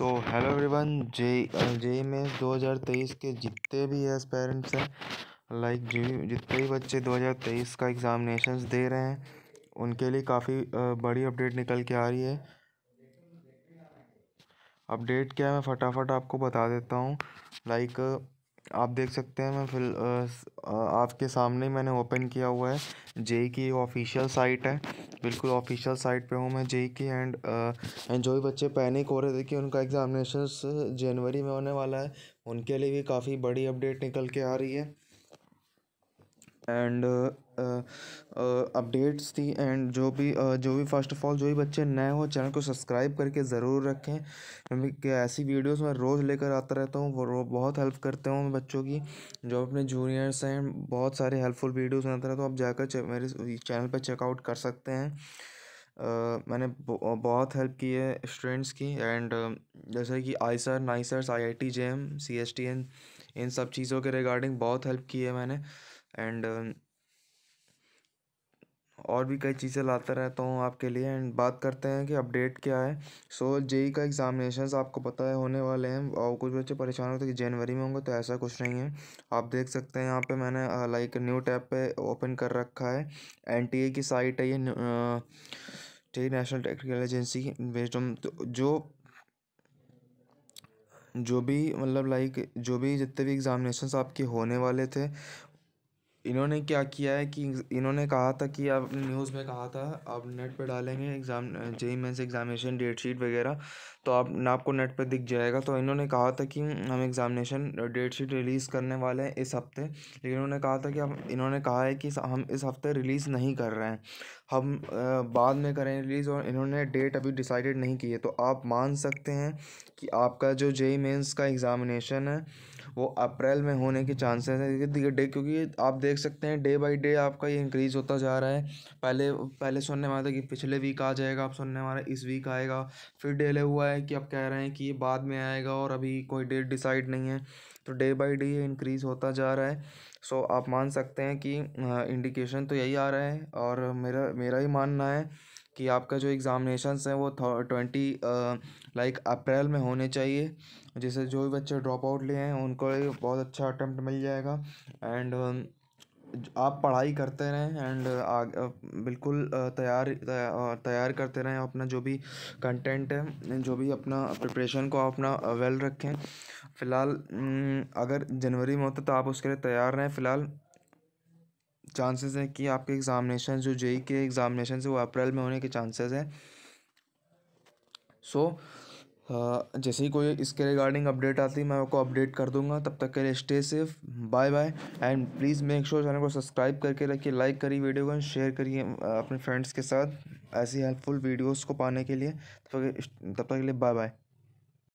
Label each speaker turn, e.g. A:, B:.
A: तो hello everyone जे जे में 2023 के जितने भी एस्पेरेंट्स हैं लाइक जितने भी बच्चे 2023 का एग्ज़ामिनेशंस दे रहे हैं उनके लिए काफ़ी uh, बड़ी अपडेट निकल के आ रही है अपडेट क्या है मैं फटाफट आपको बता देता हूँ लाइक आप देख सकते हैं मैं फिल आपके सामने मैंने ओपन किया हुआ है जेई की ऑफिशियल साइट है बिल्कुल ऑफिशियल साइट पे हूँ मैं जेई की एंड एंड जो भी बच्चे पैनिक हो रहे थे कि उनका एग्ज़ामिनेशन जनवरी में होने वाला है उनके लिए भी काफ़ी बड़ी अपडेट निकल के आ रही है एंड अपडेट्स uh, uh, थी एंड जो भी uh, जो भी फर्स्ट ऑफ ऑल जो भी बच्चे नए हो चैनल को सब्सक्राइब करके ज़रूर रखें क्योंकि ऐसी वीडियोस मैं रोज़ लेकर आता रहता हूँ वो बहुत हेल्प करते हूँ बच्चों की जो अपने जूनियर्स हैं बहुत सारे हेल्पफुल वीडियोस बनाता रहता हूँ आप जाकर मेरे चैनल पर चेकआउट कर सकते हैं Uh, मैंने बहुत हेल्प की है स्टूडेंट्स की एंड uh, जैसे कि IISER NISERs I I T J M C S T N इन सब चीज़ों के रिगार्डिंग बहुत हेल्प की है मैंने एंड um, और भी कई चीज़ें लाता रहता हूँ आपके लिए एंड बात करते हैं कि अपडेट क्या है so so, JEE e e का एग्ज़ामिनेशन आपको पता है होने वाले हैं और कुछ बच्चे परेशान होते हैं कि जनवरी में होंगे तो ऐसा कुछ नहीं है आप देख सकते हैं यहाँ पे मैंने लाइक न्यू टैब पे ओपन कर रखा है एन की साइट है ये ठीक national technical agency based on जो जो भी मतलब लाइक जो भी जितने भी एग्ज़ामिनेशन आपके होने वाले थे इन्होंने क्या किया है कि इन्होंने कहा था कि आप न्यूज़ में कहा था आप नेट पे डालेंगे exam J mains examination date sheet वगैरह तो आप ना आपको नेट पे दिख जाएगा तो इन्होंने कहा था कि हम एग्ज़ामिनेशन डेट शीट रिलीज़ करने वाले हैं इस हफ्ते लेकिन इन्होंने कहा था कि अब इन्होंने कहा है कि हम इस हफ्ते रिलीज़ नहीं कर रहे हैं हम बाद में करें रिलीज़ और इन्होंने डेट अभी डिसाइडेड नहीं की है तो आप मान सकते हैं कि आपका जो जे मेन्स का एग्ज़ामिनेशन है वो अप्रैल में होने के चांसेस हैं धीरे डे क्योंकि आप देख सकते हैं डे बाई डे आपका ये इंक्रीज़ होता जा रहा है पहले पहले सुनने वाला था कि पिछले वीक आ जाएगा आप सुनने वाला इस वीक आएगा फिर डेले हुआ है कि आप कह रहे हैं कि ये बाद में आएगा और अभी कोई डेट डिसाइड नहीं है तो डे बाई डे ये इंक्रीज़ होता जा रहा है सो आप मान सकते हैं कि इंडिकेशन तो यही आ रहा है और मेरा मेरा ही मानना है कि आपका जो एग्ज़ामिनेशंस हैं वो ट्वेंटी लाइक अप्रैल में होने चाहिए जिससे जो भी बच्चे ड्रॉप आउट लिए हैं उनको बहुत अच्छा अटैम्प्ट मिल जाएगा एंड आप पढ़ाई करते रहें एंड बिल्कुल तैयार तैयार करते रहें अपना जो भी कंटेंट है जो भी अपना प्रिपरेशन को अपना वेल रखें फ़िलहाल अगर जनवरी में होता तो आप उसके लिए तैयार रहें फ़िलहाल चांसेस हैं कि आपके एग्ज़ामिनेशन जो जेई e e के एग्ज़ामिनेशन है वो अप्रैल में होने के चांसेस हैं सो so, जैसे ही कोई इसके रिगार्डिंग अपडेट आती है मैं आपको अपडेट कर दूंगा तब तक के लिए stay safe bye bye and please make sure channel को सब्सक्राइब करके रखिए लाइक करिए वीडियो को शेयर करिए अपने फ्रेंड्स के साथ ऐसी हेल्पफुल वीडियोस को पाने के लिए तब तक के लिए बाय बाय